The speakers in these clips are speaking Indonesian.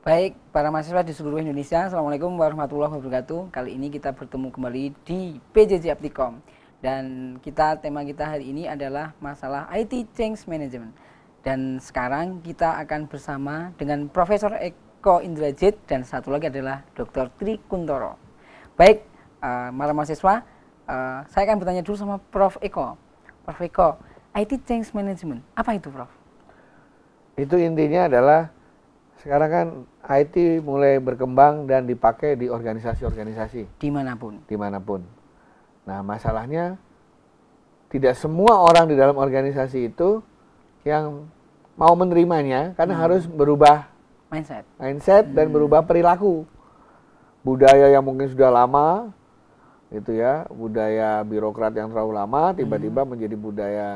Baik, para mahasiswa di seluruh Indonesia, Assalamualaikum warahmatullahi wabarakatuh. Kali ini kita bertemu kembali di PJJ Aptikom. Dan kita tema kita hari ini adalah masalah IT Change Management. Dan sekarang kita akan bersama dengan Profesor Eko Indrajit dan satu lagi adalah Dr. Tri Kuntoro. Baik, uh, eh, para mahasiswa, uh, saya akan bertanya dulu sama Prof. Eko. Prof. Eko, IT Change Management, apa itu Prof? Itu intinya adalah sekarang kan IT mulai berkembang dan dipakai di organisasi-organisasi. Dimanapun. Dimanapun. Nah masalahnya tidak semua orang di dalam organisasi itu yang mau menerimanya karena hmm. harus berubah mindset, mindset hmm. dan berubah perilaku budaya yang mungkin sudah lama itu ya budaya birokrat yang terlalu lama tiba-tiba hmm. menjadi budaya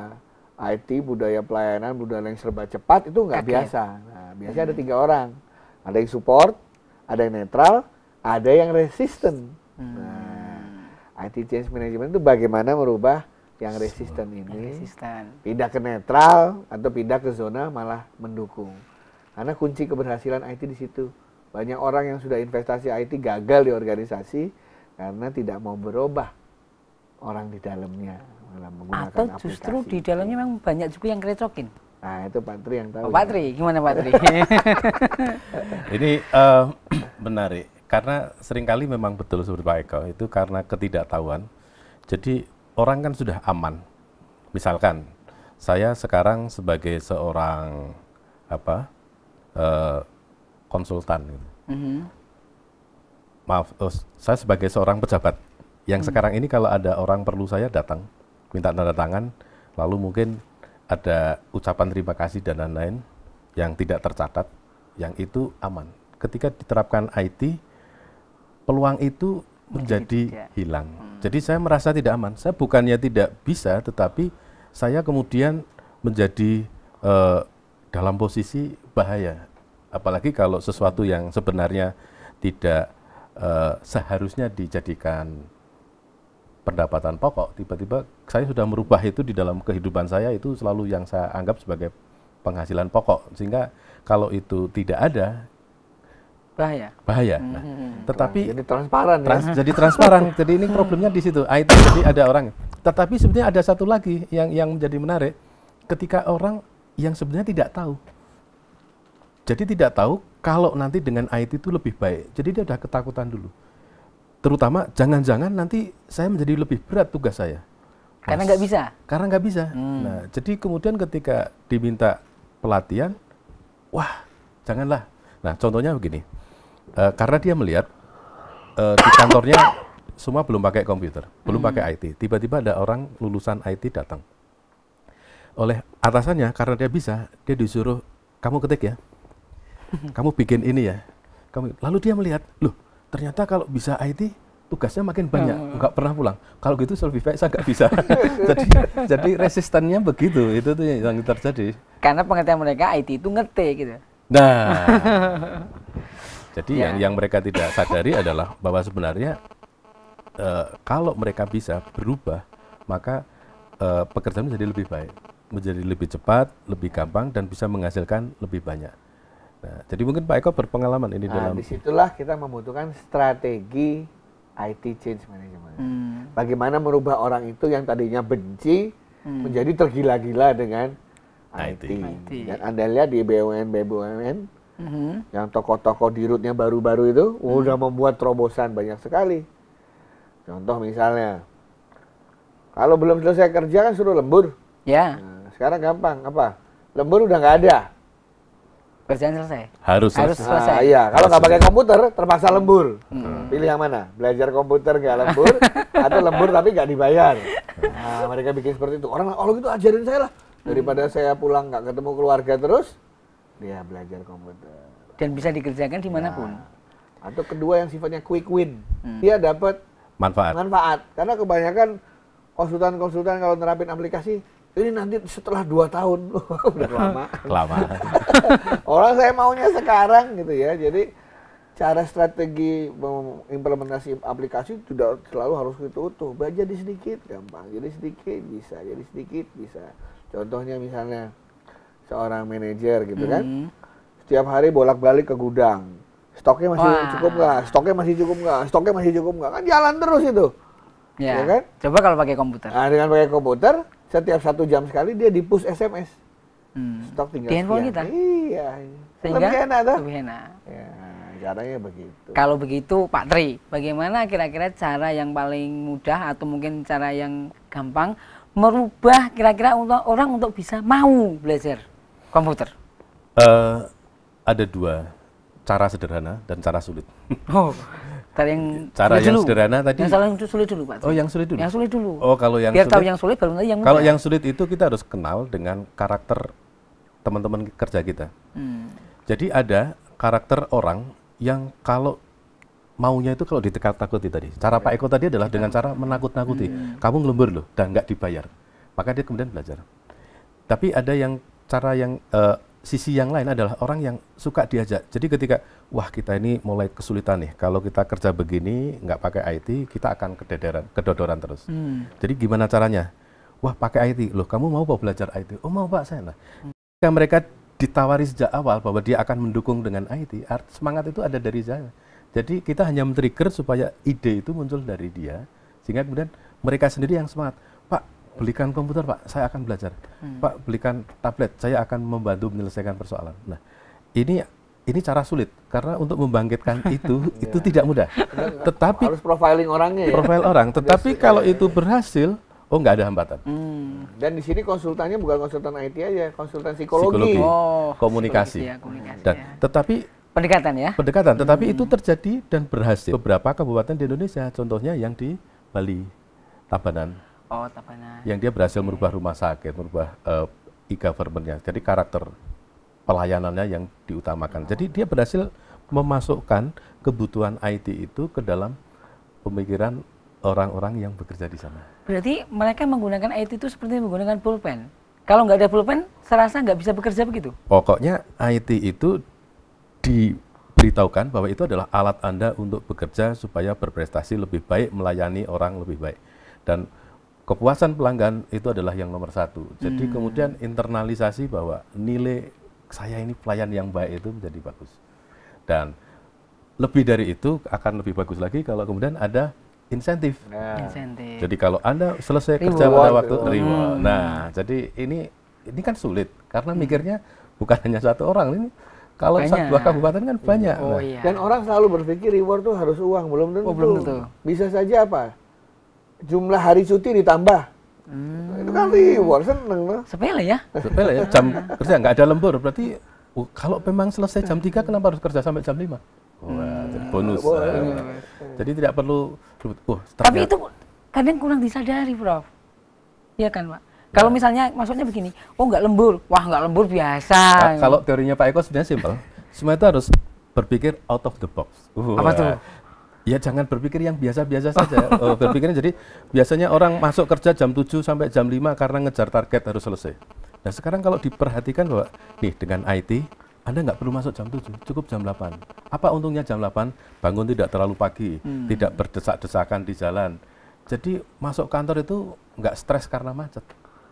IT budaya pelayanan budaya yang serba cepat itu nggak okay. biasa biasanya ada tiga orang. Ada yang support, ada yang netral, ada yang resisten. Hmm. Nah, IT change management itu bagaimana merubah yang resisten ini resistant. pindah ke netral atau pindah ke zona malah mendukung. Karena kunci keberhasilan IT di situ. Banyak orang yang sudah investasi IT gagal di organisasi karena tidak mau berubah orang di dalamnya dalam menggunakan atau justru aplikasi. di dalamnya memang banyak juga yang kerecokin Nah itu Pak yang tahu. Oh, Pak ya. gimana Pak Ini uh, menarik karena seringkali memang betul seperti Pak Eko itu karena ketidaktahuan. Jadi orang kan sudah aman. Misalkan saya sekarang sebagai seorang apa uh, konsultan, mm -hmm. maaf, oh, saya sebagai seorang pejabat yang mm -hmm. sekarang ini kalau ada orang perlu saya datang minta tanda tangan, lalu mungkin ada ucapan terima kasih dan lain-lain yang tidak tercatat, yang itu aman. Ketika diterapkan IT, peluang itu menjadi hilang. Hmm. Jadi saya merasa tidak aman. Saya bukannya tidak bisa, tetapi saya kemudian menjadi uh, dalam posisi bahaya. Apalagi kalau sesuatu yang sebenarnya tidak uh, seharusnya dijadikan pendapatan pokok tiba-tiba saya sudah merubah itu di dalam kehidupan saya itu selalu yang saya anggap sebagai penghasilan pokok sehingga kalau itu tidak ada bahaya bahaya nah, hmm. tetapi jadi transparan ya. trans, jadi transparan jadi ini problemnya di situ ah, IT jadi ada orang tetapi sebenarnya ada satu lagi yang yang menjadi menarik ketika orang yang sebenarnya tidak tahu jadi tidak tahu kalau nanti dengan IT itu lebih baik jadi dia udah ketakutan dulu terutama jangan-jangan nanti saya menjadi lebih berat tugas saya Mas, karena nggak bisa karena nggak bisa hmm. nah jadi kemudian ketika diminta pelatihan wah janganlah nah contohnya begini e, karena dia melihat e, di kantornya semua belum pakai komputer belum hmm. pakai IT tiba-tiba ada orang lulusan IT datang oleh atasannya karena dia bisa dia disuruh kamu ketik ya kamu bikin ini ya kamu lalu dia melihat loh ternyata kalau bisa IT tugasnya makin banyak, uh. nggak pernah pulang. Kalau gitu lebih baik saya nggak bisa. jadi jadi resistennya begitu, itu tuh yang terjadi. Karena pengertian mereka IT itu ngerti gitu. Nah, jadi ya. yang yang mereka tidak sadari adalah bahwa sebenarnya uh, kalau mereka bisa berubah, maka uh, pekerjaan menjadi lebih baik, menjadi lebih cepat, lebih gampang dan bisa menghasilkan lebih banyak. Nah, jadi mungkin Pak Eko berpengalaman ini nah, dalam. Disitulah kita membutuhkan strategi IT change management. Hmm. Bagaimana merubah orang itu yang tadinya benci hmm. menjadi tergila-gila dengan nah, IT. IT. Dan Anda lihat di BUMN BUMN hmm. yang tokoh-tokoh di rootnya baru-baru itu hmm. udah membuat terobosan banyak sekali. Contoh misalnya, kalau belum selesai kerja kan suruh lembur. Ya. Yeah. Nah, sekarang gampang apa? Lembur udah nggak ada kerjaan selesai. Harus, harus selesai. Ah, iya, kalau nggak pakai komputer terpaksa lembur. Hmm. Pilih yang mana? Belajar komputer nggak lembur atau lembur tapi nggak dibayar. Nah, mereka bikin seperti itu. Orang oh gitu ajarin saya lah hmm. daripada saya pulang nggak ketemu keluarga terus, dia belajar komputer. Dan bisa dikerjakan dimanapun. Nah, atau kedua yang sifatnya quick win, hmm. dia dapat manfaat. Manfaat, karena kebanyakan konsultan-konsultan kalau nerapin aplikasi ini nanti setelah dua tahun udah lama lama orang saya maunya sekarang gitu ya jadi cara strategi implementasi aplikasi tidak selalu harus itu utuh jadi sedikit gampang jadi sedikit bisa jadi sedikit bisa contohnya misalnya seorang manajer gitu kan mm. setiap hari bolak balik ke gudang stoknya masih Wah. cukup nggak stoknya masih cukup nggak stoknya masih cukup nggak kan jalan terus itu Ya. ya kan? Coba kalau pakai komputer. Nah, dengan pakai komputer, setiap satu jam sekali dia di push SMS. Hmm. Stok tinggal di handphone kita. Iya. Sehingga lebih enak, Tuh. Lebih enak. Ya, caranya begitu. Kalau begitu, Pak Tri, bagaimana kira-kira cara yang paling mudah atau mungkin cara yang gampang merubah kira-kira orang untuk bisa mau belajar komputer? Uh, ada dua cara sederhana dan cara sulit. Oh. Tar yang cara yang dulu. sederhana tadi. Yang salah itu sulit dulu, Pak. Oh, yang sulit dulu. Yang sulit dulu. Oh, kalau yang Biar sulit. tahu yang sulit baru nanti yang Kalau yang sulit itu kita harus kenal dengan karakter teman-teman kerja kita. Hmm. Jadi ada karakter orang yang kalau maunya itu kalau ditekat takuti tadi. Cara Pak Eko tadi adalah dengan cara menakut-nakuti. Hmm. Kamu ngelembur loh dan nggak dibayar. Maka dia kemudian belajar. Tapi ada yang cara yang uh, sisi yang lain adalah orang yang suka diajak. Jadi ketika wah kita ini mulai kesulitan nih, kalau kita kerja begini nggak pakai IT, kita akan kedodoran, kedodoran terus. Hmm. Jadi gimana caranya? Wah pakai IT, loh kamu mau pak belajar IT? Oh mau pak saya. Nah, ketika mereka ditawari sejak awal bahwa dia akan mendukung dengan IT, semangat itu ada dari saya. Jadi kita hanya men-trigger supaya ide itu muncul dari dia, sehingga kemudian mereka sendiri yang semangat belikan komputer pak, saya akan belajar. Hmm. Pak belikan tablet, saya akan membantu menyelesaikan persoalan. Nah, ini ini cara sulit karena untuk membangkitkan itu iya. itu yeah. tidak mudah. Tetapi harus profiling orangnya. Ya? Profil orang. Tetapi kalau itu berhasil, oh nggak ada hambatan. Hmm. Dan di sini konsultannya bukan konsultan IT aja, konsultan psikologi, psikologi oh, komunikasi. Psikologi ya, komunikasi Dan ya. tetapi pendekatan ya. Pendekatan. Tetapi hmm. itu terjadi dan berhasil. Beberapa kabupaten di Indonesia, contohnya yang di Bali, Tabanan, Oh, Yang dia berhasil okay. merubah rumah sakit, merubah uh, e-governmentnya. Jadi karakter pelayanannya yang diutamakan. Oh. Jadi dia berhasil memasukkan kebutuhan IT itu ke dalam pemikiran orang-orang yang bekerja di sana. Berarti mereka menggunakan IT itu seperti menggunakan pulpen. Kalau nggak ada pulpen, serasa nggak bisa bekerja begitu. Pokoknya IT itu diberitahukan bahwa itu adalah alat Anda untuk bekerja supaya berprestasi lebih baik, melayani orang lebih baik. Dan kepuasan pelanggan itu adalah yang nomor satu. Jadi hmm. kemudian internalisasi bahwa nilai saya ini pelayan yang baik itu menjadi bagus. Dan lebih dari itu akan lebih bagus lagi kalau kemudian ada insentif. Nah. Insentif. Jadi kalau Anda selesai reward, kerja pada waktu hmm. reward. Hmm. Nah, jadi ini ini kan sulit karena hmm. mikirnya bukan hanya satu orang ini kalau satu dua kabupaten kan hmm. banyak. Oh, nah. iya. Dan orang selalu berpikir reward itu harus uang, belum tentu. Oh, belum tentu. Bisa saja apa? jumlah hari cuti ditambah. Hmm. Itu kan reward seneng loh. Sepele ya. Sepele ya. Jam kerja nggak ada lembur berarti oh, kalau memang selesai jam 3 kenapa harus kerja sampai jam 5? Hmm. Wah, hmm. bonus. Wow. Ya. Nah, jadi tidak perlu oh, Tapi itu kadang kurang disadari, Prof. Iya kan, Pak? Kalau ya. misalnya maksudnya begini, oh nggak lembur, wah nggak lembur biasa. Nah, kalau teorinya Pak Eko sebenarnya simpel, semua itu harus berpikir out of the box. Uh, Apa tuh? Ya jangan berpikir yang biasa-biasa saja. oh, berpikirnya jadi biasanya orang masuk kerja jam 7 sampai jam 5 karena ngejar target harus selesai. Nah sekarang kalau diperhatikan bahwa nih dengan IT anda nggak perlu masuk jam 7, cukup jam 8. Apa untungnya jam 8? Bangun tidak terlalu pagi, hmm. tidak berdesak-desakan di jalan. Jadi masuk kantor itu nggak stres karena macet.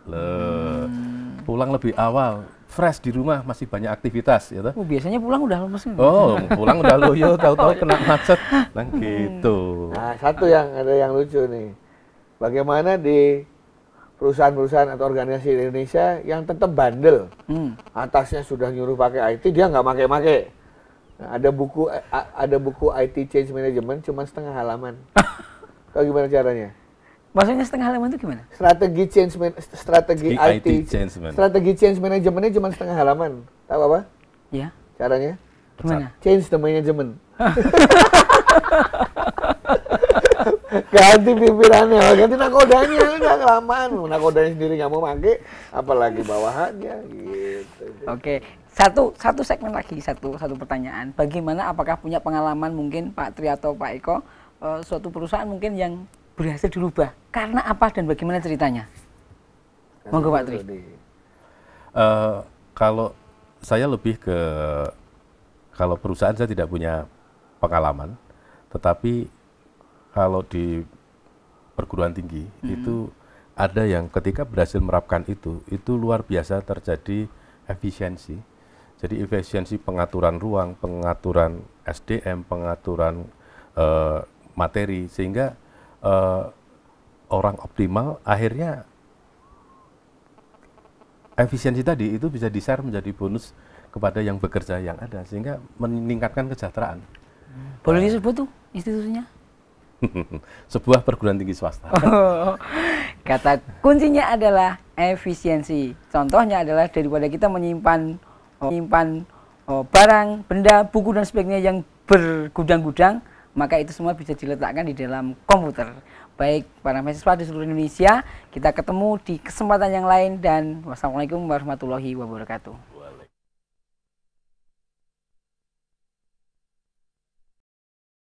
Le, hmm. Pulang lebih awal, fresh di rumah masih banyak aktivitas gitu. Oh, biasanya pulang udah lemes. Oh, pulang udah loyo tahu-tahu oh, iya. kena macet. Nah, gitu. Nah, satu yang ada yang lucu nih. Bagaimana di perusahaan-perusahaan atau organisasi di Indonesia yang tetap bandel. Hmm. Atasnya sudah nyuruh pakai IT, dia nggak pakai-pakai. Nah, ada buku eh, ada buku IT Change Management cuma setengah halaman. Kau gimana caranya? Maksudnya setengah halaman itu gimana? Strategi change man, strategi IT, IT change man. strategi change managementnya cuma setengah halaman. Tahu apa? Iya. Caranya? Gimana? Change the management. ganti pimpinannya, ganti nakodanya, udah kelamaan. Nakodanya sendiri nggak mau pakai, apalagi bawahannya gitu. Oke, satu satu segmen lagi, satu satu pertanyaan. Bagaimana apakah punya pengalaman mungkin Pak Tri atau Pak Eko uh, suatu perusahaan mungkin yang berhasil dirubah karena apa dan bagaimana ceritanya? Monggo Pak Tri. Uh, kalau saya lebih ke kalau perusahaan saya tidak punya pengalaman, tetapi kalau di perguruan tinggi mm hmm. itu ada yang ketika berhasil merapkan itu, itu luar biasa terjadi efisiensi. Jadi efisiensi pengaturan ruang, pengaturan SDM, pengaturan uh, materi sehingga uh, orang optimal akhirnya efisiensi tadi itu bisa di-share menjadi bonus kepada yang bekerja yang ada sehingga meningkatkan kesejahteraan. Boleh uh, disebut tuh institusinya? sebuah perguruan tinggi swasta. kata kuncinya adalah efisiensi. Contohnya adalah daripada kita menyimpan menyimpan oh, barang, benda, buku dan sebagainya yang bergudang-gudang, maka itu semua bisa diletakkan di dalam komputer. Baik para mahasiswa di seluruh Indonesia, kita ketemu di kesempatan yang lain dan wassalamualaikum warahmatullahi wabarakatuh.